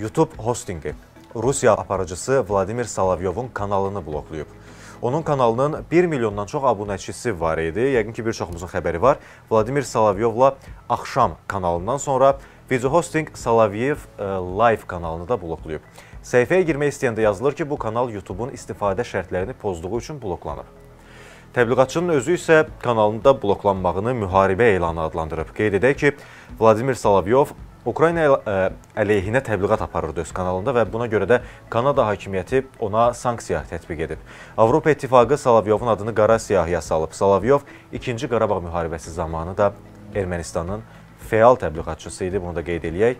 YouTube hostinqi. Rusiya aparıcısı Vladimir Salavyovun kanalını bloklayıb. Onun kanalının 1 milyondan çox abunəçisi var idi. Yəqin ki, bir çoxumuzun xəbəri var. Vladimir Salavyovla Axşam kanalından sonra Video Hosting Salavyev e, Live kanalını da bloklayıb. Səhifəyə girmək istəyəndə yazılır ki, bu kanal YouTube-un istifadə şərtlərini pozduğu üçün bloklanıb. Təbliğatçının özü isə kanalında bloklanmağını müharibə elanı adlandırıb. Qeyd edək ki, Vladimir Salavyov Ukrayna e, əleyhinə təbliğat aparırdı öz kanalında və buna görə də Kanada hakimiyyəti ona sanksiya tətbiq edib. Avropa İttifaqı Salavyovun adını qara siyahıya salıb. Salavyov 2-ci Qarabağ müharibəsi zamanı da Ermənistanın fəal təbliğatçısı idi, bunu da qeyd eləyək.